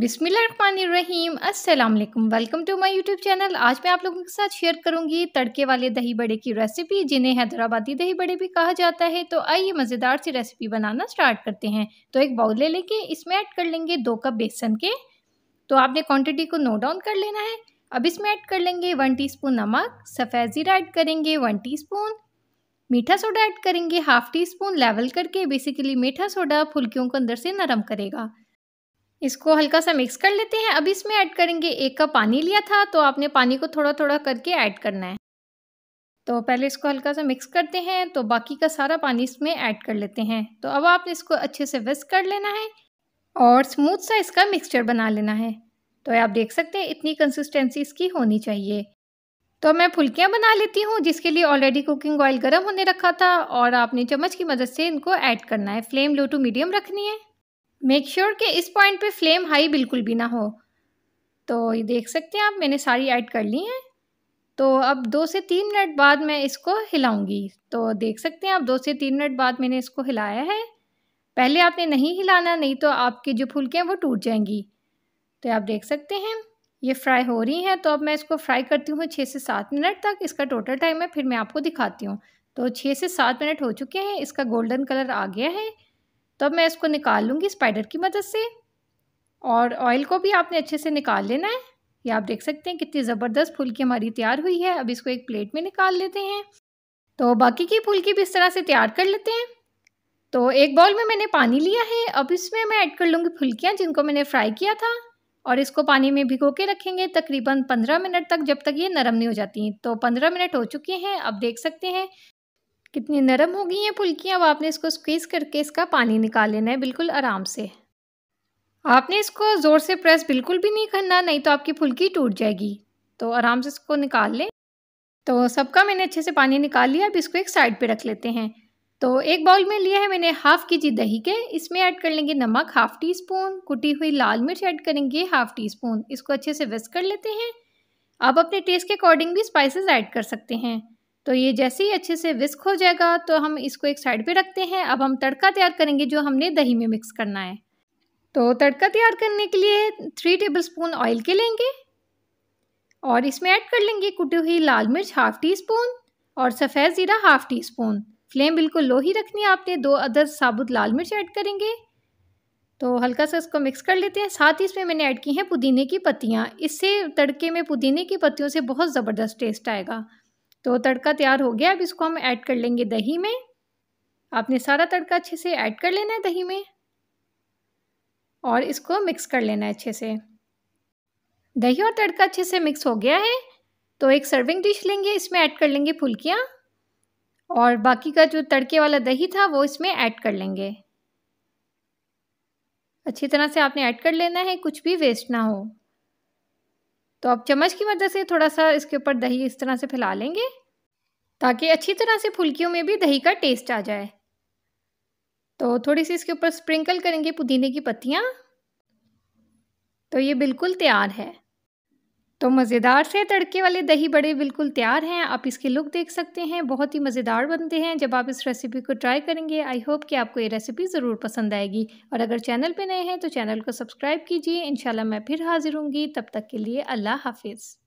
बिसमीम अस्सलाम welcome to my YouTube channel आज मैं आप लोगों के साथ शेयर करूंगी तड़के वाले दही बड़े की रेसिपी जिन्हें हैदराबादी दही बड़े भी कहा जाता है तो आइए मज़ेदार सी रेसिपी बनाना स्टार्ट करते हैं तो एक बाउल ले लेंगे इसमें ऐड कर लेंगे दो कप बेसन के तो आपने क्वान्टिटी को नोट डाउन कर लेना है अब इसमें ऐड कर लेंगे वन टी नमक सफ़ेद ज़ीरा ऐड करेंगे वन टी मीठा सोडा ऐड करेंगे हाफ़ टी स्पून लेवल करके बेसिकली मीठा सोडा फुल्कियों को अंदर से नरम करेगा इसको हल्का सा मिक्स कर लेते हैं अब इसमें ऐड करेंगे एक कप पानी लिया था तो आपने पानी को थोड़ा थोड़ा करके ऐड करना है तो पहले इसको हल्का सा मिक्स करते हैं तो बाकी का सारा पानी इसमें ऐड कर लेते हैं तो अब आप इसको अच्छे से विस्क कर लेना है और स्मूथ सा इसका मिक्सचर बना लेना है तो आप देख सकते हैं इतनी कंसिस्टेंसी इसकी होनी चाहिए तो मैं फुलकियाँ बना लेती हूँ जिसके लिए ऑलरेडी कुकिंग ऑयल गर्म होने रखा था और आपने चम्मच की मदद से इनको ऐड करना है फ्लेम लो टू मीडियम रखनी है मेक श्योर sure कि इस पॉइंट पे फ्लेम हाई बिल्कुल भी ना हो तो ये देख सकते हैं आप मैंने सारी ऐड कर ली हैं तो अब दो से तीन मिनट बाद मैं इसको हिलाऊंगी तो देख सकते हैं आप दो से तीन मिनट बाद मैंने इसको हिलाया है पहले आपने नहीं हिलाना नहीं तो आपके जो फुलके हैं वो टूट जाएंगी तो आप देख सकते हैं ये फ्राई हो रही हैं तो अब मैं इसको फ्राई करती हूँ छः से सात मिनट तक इसका टोटल टाइम है फिर मैं आपको दिखाती हूँ तो छः से सात मिनट हो चुके हैं इसका गोल्डन कलर आ गया है तो अब मैं इसको निकाल लूँगी स्पाइडर की मदद से और ऑयल को भी आपने अच्छे से निकाल लेना है ये आप देख सकते हैं कितनी ज़बरदस्त फुल्की हमारी तैयार हुई है अब इसको एक प्लेट में निकाल लेते हैं तो बाकी की फुलकी भी इस तरह से तैयार कर लेते हैं तो एक बॉल में मैंने पानी लिया है अब इसमें मैं ऐड कर लूँगी फुल्कियाँ जिनको मैंने फ्राई किया था और इसको पानी में भिगो के रखेंगे तकरीबन पंद्रह मिनट तक जब तक ये नरम नहीं हो जाती हैं तो पंद्रह मिनट हो चुके हैं अब देख सकते हैं कितनी नरम हो गई हैं पुलकियाँ अब आपने इसको स्क्वीज़ करके इसका पानी निकाल लेना है बिल्कुल आराम से आपने इसको ज़ोर से प्रेस बिल्कुल भी नहीं करना नहीं तो आपकी फुल्की टूट जाएगी तो आराम से इसको निकाल लें तो सबका मैंने अच्छे से पानी निकाल लिया अब इसको एक साइड पे रख लेते हैं तो एक बाउल में लिया है मैंने हाफ़ के जी दही के इसमें ऐड कर लेंगे नमक हाफ़ टी स्पून कुटी हुई लाल मिर्च ऐड करेंगे हाफ़ टी स्पून इसको अच्छे से वेस्ट कर लेते हैं आप अपने टेस्ट के अकॉर्डिंग भी स्पाइसेस ऐड कर सकते हैं तो ये जैसे ही अच्छे से विस्क हो जाएगा तो हम इसको एक साइड पे रखते हैं अब हम तड़का तैयार करेंगे जो हमने दही में मिक्स करना है तो तड़का तैयार करने के लिए थ्री टेबल स्पून ऑयल के लेंगे और इसमें ऐड कर लेंगे कुटी हुई लाल मिर्च हाफ़ टी स्पून और सफ़ेद ज़ीरा हाफ़ टी स्पून फ्लेम बिल्कुल लो ही रखनी है आपने दो अदर साबुत लाल मिर्च ऐड करेंगे तो हल्का सा इसको मिक्स कर लेते हैं साथ ही इसमें मैंने ऐड की हैं पुदीने की पत्तियाँ इससे तड़के में पुदीने की पत्तियों से बहुत ज़बरदस्त टेस्ट आएगा तो तड़का तैयार हो गया अब इसको हम ऐड कर लेंगे दही में आपने सारा तड़का अच्छे से ऐड कर लेना है दही में और इसको मिक्स कर लेना है अच्छे से दही और तड़का अच्छे से मिक्स हो गया है तो एक सर्विंग डिश लेंगे इसमें ऐड कर लेंगे फुलकियाँ और बाकी का जो तड़के वाला दही था वो इसमें ऐड कर लेंगे अच्छी तरह से आपने ऐड कर लेना है कुछ भी वेस्ट ना हो तो आप चम्मच की मदद से थोड़ा सा इसके ऊपर दही इस तरह से फैला लेंगे ताकि अच्छी तरह से फुल्कियों में भी दही का टेस्ट आ जाए तो थोड़ी सी इसके ऊपर स्प्रिंकल करेंगे पुदीने की पत्तियाँ तो ये बिल्कुल तैयार है तो मज़ेदार से तड़के वाले दही बड़े बिल्कुल तैयार हैं आप इसके लुक देख सकते हैं बहुत ही मज़ेदार बनते हैं जब आप इस रेसिपी को ट्राई करेंगे आई होप कि आपको ये रेसिपी ज़रूर पसंद आएगी और अगर चैनल पे नए हैं तो चैनल को सब्सक्राइब कीजिए इन मैं फिर हाज़िर हूँगी तब तक के लिए अल्लाह हाफिज़